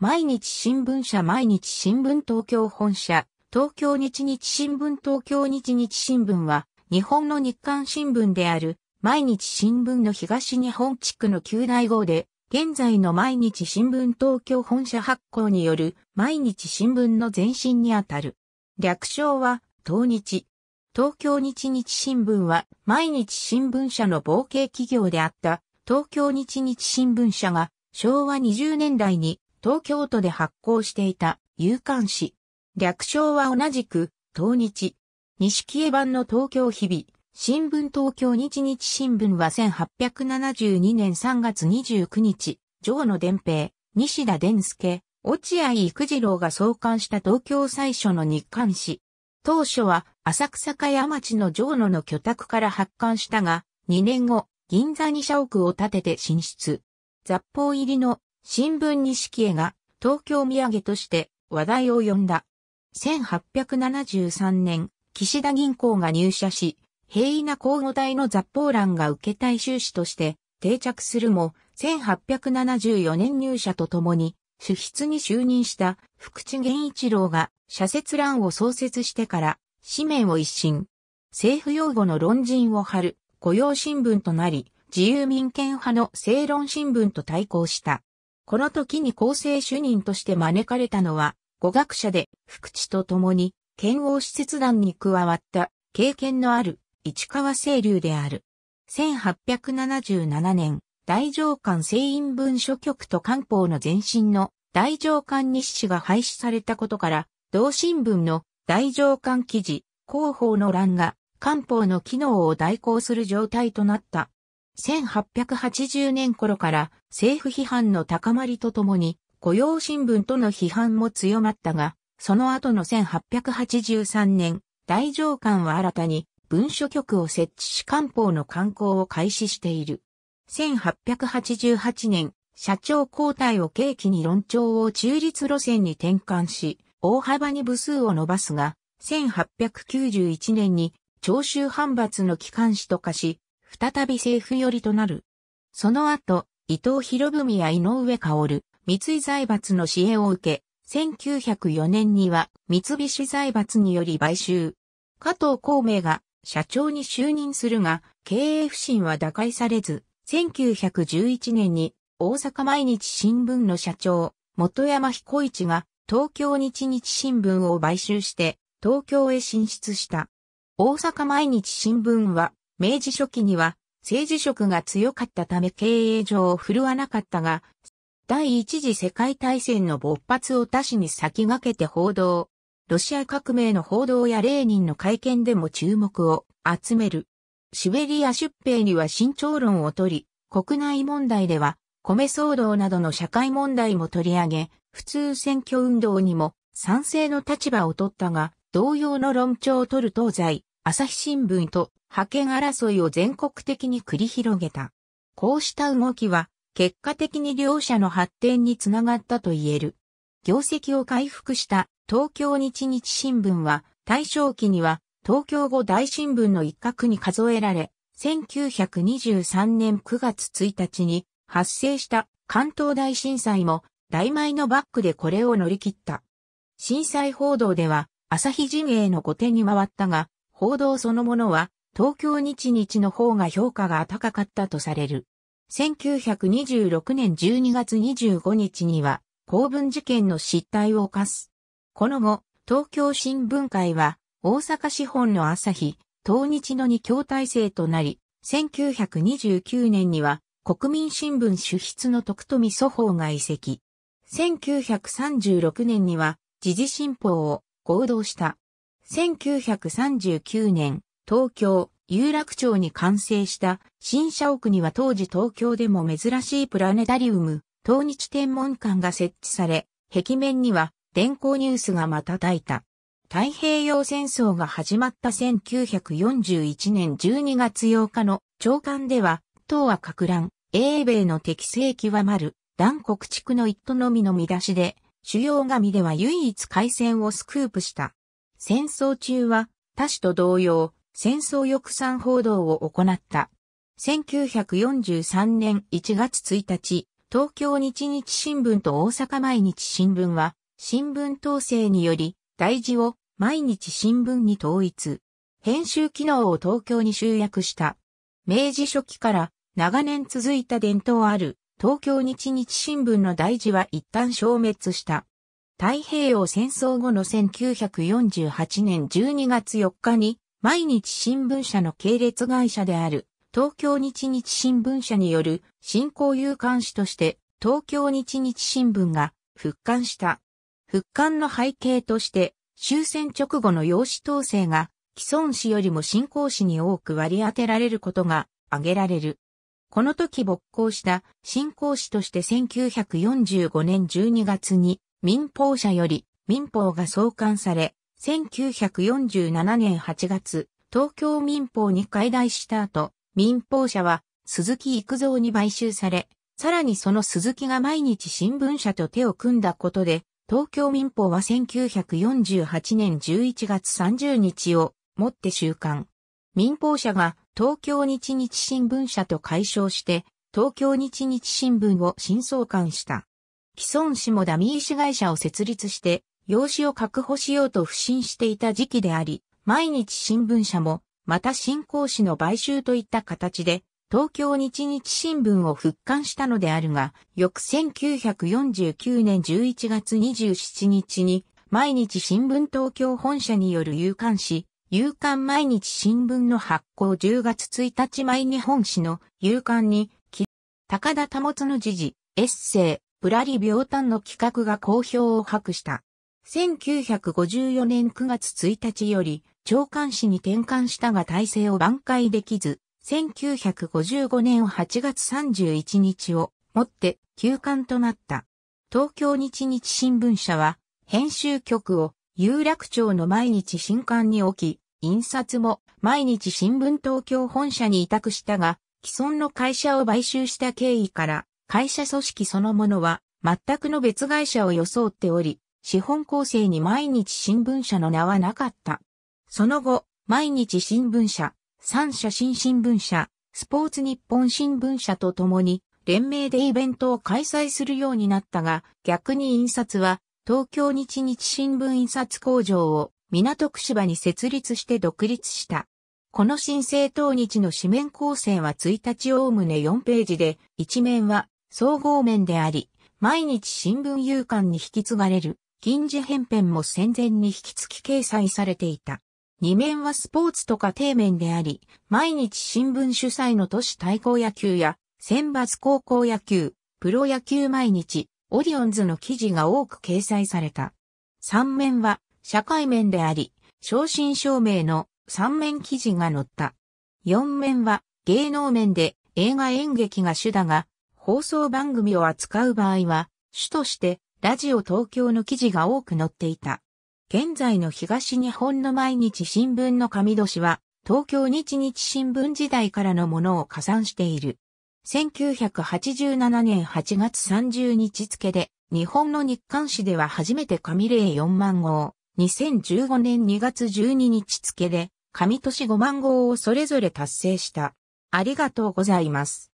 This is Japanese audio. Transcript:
毎日新聞社毎日新聞東京本社、東京日日新聞東京日日新聞は、日本の日刊新聞である、毎日新聞の東日本地区の旧大号で、現在の毎日新聞東京本社発行による、毎日新聞の前身にあたる。略称は、東日。東京日日新聞は、毎日新聞社の冒険企業であった、東京日日新聞社が、昭和20年代に東京都で発行していた夕刊誌。略称は同じく、東日。木江版の東京日々。新聞東京日日新聞は1872年3月29日、上野伝平、西田伝介、落合育次郎が創刊した東京最初の日刊誌。当初は浅草茅町の上野の居宅から発刊したが、2年後、銀座に社屋を建てて進出。雑報入りの新聞西絵が東京土産として話題を呼んだ。1873年、岸田銀行が入社し、平易な交互代の雑報欄が受けたい収支として定着するも、1874年入社とともに、主筆に就任した福地源一郎が社説欄を創設してから、紙面を一新。政府用語の論人を張る、雇用新聞となり、自由民権派の正論新聞と対抗した。この時に厚生主任として招かれたのは、語学者で福地と共に、剣王使節団に加わった経験のある市川清流である。1877年、大上官聖院文書局と官報の前身の大上官日誌が廃止されたことから、同新聞の大上官記事、広報の欄が官報の機能を代行する状態となった。1880年頃から政府批判の高まりとともに、雇用新聞との批判も強まったが、その後の1883年、大上官は新たに文書局を設置し官報の刊行を開始している。1888年、社長交代を契機に論調を中立路線に転換し、大幅に部数を伸ばすが、1891年に長州判罰の機関紙と化し、再び政府寄りとなる。その後、伊藤博文や井上薫、三井財閥の支援を受け、1904年には三菱財閥により買収。加藤孔明が社長に就任するが、経営不振は打開されず、1911年に大阪毎日新聞の社長、元山彦一が東京日日新聞を買収して東京へ進出した。大阪毎日新聞は明治初期には政治色が強かったため経営上を振るわなかったが、第一次世界大戦の勃発を他市に先駆けて報道。ロシア革命の報道やレーニンの会見でも注目を集める。シベリア出兵には慎重論をとり、国内問題では米騒動などの社会問題も取り上げ、普通選挙運動にも賛成の立場を取ったが、同様の論調を取る東西、朝日新聞と派遣争いを全国的に繰り広げた。こうした動きは、結果的に両者の発展につながったと言える。業績を回復した東京日日新聞は、大正期には東京語大新聞の一角に数えられ、1923年9月1日に発生した関東大震災も大米のバックでこれを乗り切った。震災報道では朝日陣営の後手に回ったが、報道そのものは、東京日日の方が評価が高かったとされる。1926年12月25日には、公文事件の失態を犯す。この後、東京新聞会は、大阪資本の朝日、東日の二強体制となり、1929年には、国民新聞主筆の徳富祖法が移籍。1936年には、時事新報を合同した。1939年、東京、有楽町に完成した新社屋には当時東京でも珍しいプラネタリウム、東日天文館が設置され、壁面には電光ニュースが瞬いた。太平洋戦争が始まった1941年12月8日の長官では、東は格乱、英米の適正極まる、断国地区の一都のみの見出しで、主要紙では唯一海戦をスクープした。戦争中は他市と同様、戦争抑散報道を行った。1943年1月1日、東京日日新聞と大阪毎日新聞は、新聞統制により、大事を毎日新聞に統一。編集機能を東京に集約した。明治初期から長年続いた伝統ある東京日日新聞の大事は一旦消滅した。太平洋戦争後の1948年12月4日に、毎日新聞社の系列会社である、東京日日新聞社による新興有刊誌として、東京日日新聞が復刊した。復刊の背景として、終戦直後の養子統制が、既存誌よりも新興誌に多く割り当てられることが挙げられる。この時勃興した新興誌として1945年12月に民法社より民法が創刊され、1947年8月、東京民法に解体した後、民法社は鈴木育造に買収され、さらにその鈴木が毎日新聞社と手を組んだことで、東京民法は1948年11月30日をもって収刊。民法社が東京日日新聞社と解消して、東京日日新聞を新創刊した。既存紙もダミー紙会社を設立して、用紙を確保しようと不信していた時期であり、毎日新聞社も、また新興紙の買収といった形で、東京日日新聞を復刊したのであるが、翌1949年11月27日に、毎日新聞東京本社による有刊誌、有刊毎日新聞の発行10月1日毎日本紙の有刊に、高田保の時事、エッセイ、ぶらり病炭の企画が好評を博した。1954年9月1日より、長官市に転換したが体制を挽回できず、1955年8月31日をもって休刊となった。東京日日新聞社は、編集局を有楽町の毎日新刊に置き、印刷も毎日新聞東京本社に委託したが、既存の会社を買収した経緯から、会社組織そのものは全くの別会社を装っており、資本構成に毎日新聞社の名はなかった。その後、毎日新聞社、三社新新聞社、スポーツ日本新聞社と共に連名でイベントを開催するようになったが、逆に印刷は東京日日新聞印刷工場を港区芝に設立して独立した。この新生当日の紙面構成は1日おおむね4ページで、1面は総合面であり、毎日新聞夕刊に引き継がれる、近似編編も戦前に引き継き掲載されていた。二面はスポーツとか底面であり、毎日新聞主催の都市対抗野球や、選抜高校野球、プロ野球毎日、オリオンズの記事が多く掲載された。三面は、社会面であり、正真正銘の三面記事が載った。四面は、芸能面で映画演劇が主だが、放送番組を扱う場合は、主としてラジオ東京の記事が多く載っていた。現在の東日本の毎日新聞の紙年は、東京日日新聞時代からのものを加算している。1987年8月30日付で、日本の日刊誌では初めて紙例4万号、2015年2月12日付で、紙年5万号をそれぞれ達成した。ありがとうございます。